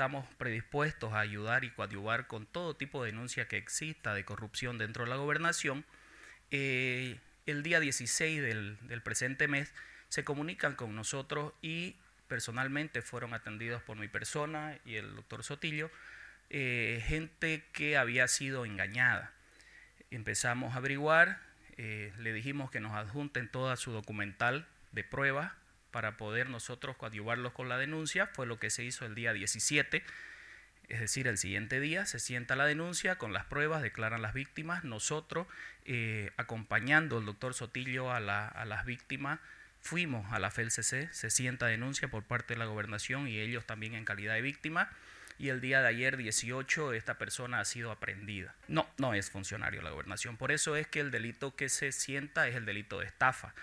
estamos predispuestos a ayudar y coadyuvar con todo tipo de denuncia que exista de corrupción dentro de la gobernación. Eh, el día 16 del, presente mes se comunican con nosotros y personalmente fueron atendidos por mi persona y el doctor Sotillo, eh, gente que había sido engañada. Empezamos a averiguar, eh, le dijimos que nos adjunten toda su documental de pruebas para poder nosotros coadyuvarlos con la denuncia, fue lo que se hizo el día 17, es decir, el siguiente día se sienta la denuncia con las pruebas, declaran las víctimas, nosotros eh, acompañando al doctor Sotillo a, a las víctimas, fuimos a la FELCC, se sienta denuncia por parte de la gobernación y ellos también en calidad de víctima. Y el día de ayer, 18, esta persona ha sido aprendida No, no es funcionario la gobernación. Por eso es que el delito que se sienta es el delito de estafa.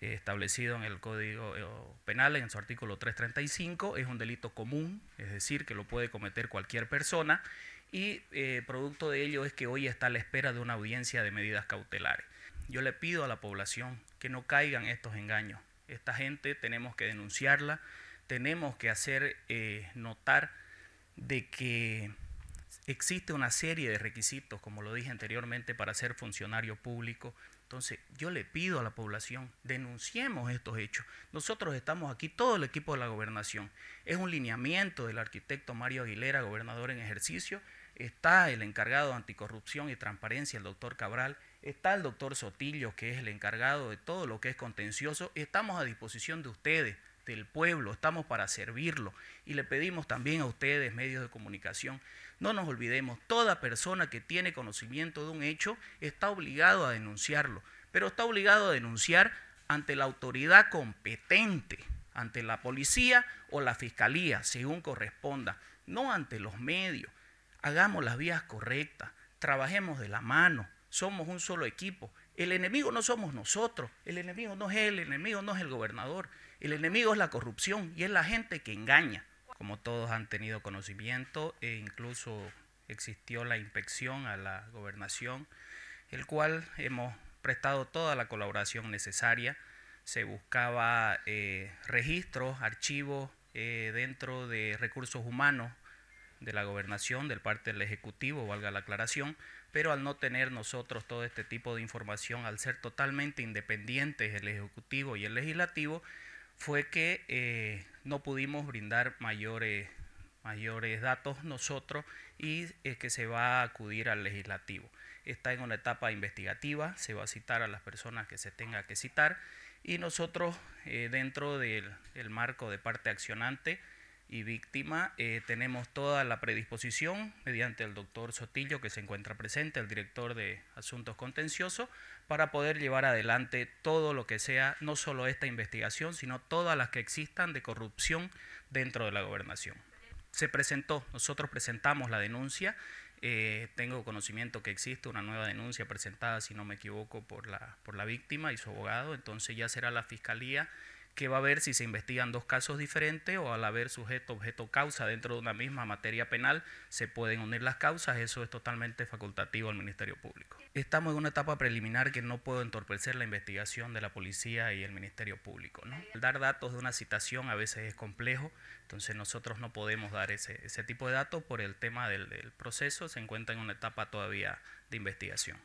Eh, establecido en el Código eh, Penal, en su artículo 335, es un delito común, es decir, que lo puede cometer cualquier persona y eh, producto de ello es que hoy está a la espera de una audiencia de medidas cautelares. Yo le pido a la población que no caigan estos engaños. Esta gente tenemos que denunciarla, tenemos que hacer notar de que existe una serie de requisitos, como lo dije anteriormente, para ser funcionario público. Entonces, yo le pido a la población, denunciemos estos hechos. Nosotros estamos aquí, todo el equipo de la gobernación. Es un lineamiento del arquitecto Mario Aguilera, gobernador en ejercicio. Está el encargado de anticorrupción y transparencia, el doctor Cabral. Está el doctor Sotillo, que es el encargado de todo lo que es contencioso. Estamos a disposición de ustedes del pueblo, estamos para servirlo. Y le pedimos también a ustedes, medios de comunicación, no nos olvidemos, toda persona que tiene conocimiento de un hecho está obligado a denunciarlo, pero está obligado a denunciar ante la autoridad competente, ante la policía o la fiscalía, según corresponda, no ante los medios. Hagamos las vías correctas, trabajemos de la mano, somos un solo equipo, el enemigo no somos nosotros, el enemigo no es él, el enemigo no es el gobernador, el enemigo es la corrupción y es la gente que engaña. Como todos han tenido conocimiento, e incluso existió la inspección a la gobernación, el cual hemos prestado toda la colaboración necesaria. Se buscaba eh, registros, archivos eh, dentro de recursos humanos de la gobernación, del parte del Ejecutivo, valga la aclaración, pero al no tener nosotros todo este tipo de información, al ser totalmente independientes el Ejecutivo y el Legislativo, fue que eh, no pudimos brindar mayores, mayores datos nosotros y es eh, que se va a acudir al Legislativo. Está en una etapa investigativa, se va a citar a las personas que se tenga que citar y nosotros eh, dentro del, del marco de parte accionante, y víctima. Eh, tenemos toda la predisposición mediante el doctor Sotillo, que se encuentra presente, el director de Asuntos Contenciosos, para poder llevar adelante todo lo que sea, no solo esta investigación, sino todas las que existan de corrupción dentro de la gobernación. Se presentó, nosotros presentamos la denuncia. Eh, tengo conocimiento que existe una nueva denuncia presentada, si no me equivoco, por la, por la víctima y su abogado. Entonces ya será la fiscalía que va a ver si se investigan dos casos diferentes o al haber sujeto, objeto, causa dentro de una misma materia penal, se pueden unir las causas, eso es totalmente facultativo al Ministerio Público. Estamos en una etapa preliminar que no puedo entorpecer la investigación de la policía y el Ministerio Público. ¿no? Dar datos de una citación a veces es complejo, entonces nosotros no podemos dar ese, tipo de datos por el tema del proceso, se encuentra en una etapa todavía de investigación.